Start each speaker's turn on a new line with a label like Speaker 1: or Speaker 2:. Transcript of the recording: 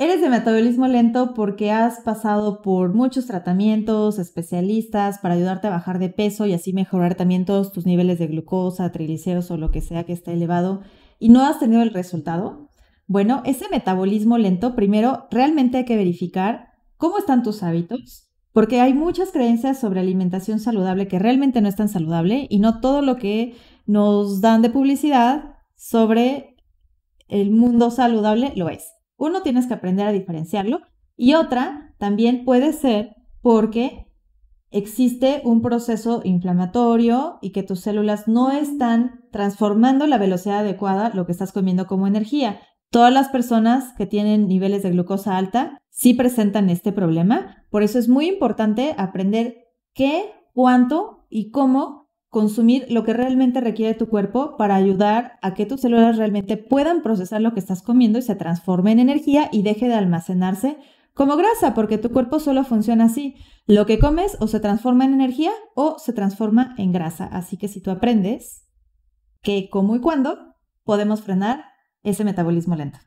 Speaker 1: Eres de metabolismo lento porque has pasado por muchos tratamientos, especialistas para ayudarte a bajar de peso y así mejorar también todos tus niveles de glucosa, triglicéridos o lo que sea que esté elevado y no has tenido el resultado. Bueno, ese metabolismo lento, primero, realmente hay que verificar cómo están tus hábitos, porque hay muchas creencias sobre alimentación saludable que realmente no es tan saludable y no todo lo que nos dan de publicidad sobre el mundo saludable lo es. Uno, tienes que aprender a diferenciarlo y otra, también puede ser porque existe un proceso inflamatorio y que tus células no están transformando la velocidad adecuada lo que estás comiendo como energía. Todas las personas que tienen niveles de glucosa alta sí presentan este problema, por eso es muy importante aprender qué, cuánto y cómo consumir lo que realmente requiere tu cuerpo para ayudar a que tus células realmente puedan procesar lo que estás comiendo y se transforme en energía y deje de almacenarse como grasa, porque tu cuerpo solo funciona así. Lo que comes o se transforma en energía o se transforma en grasa. Así que si tú aprendes que cómo y cuándo, podemos frenar ese metabolismo lento.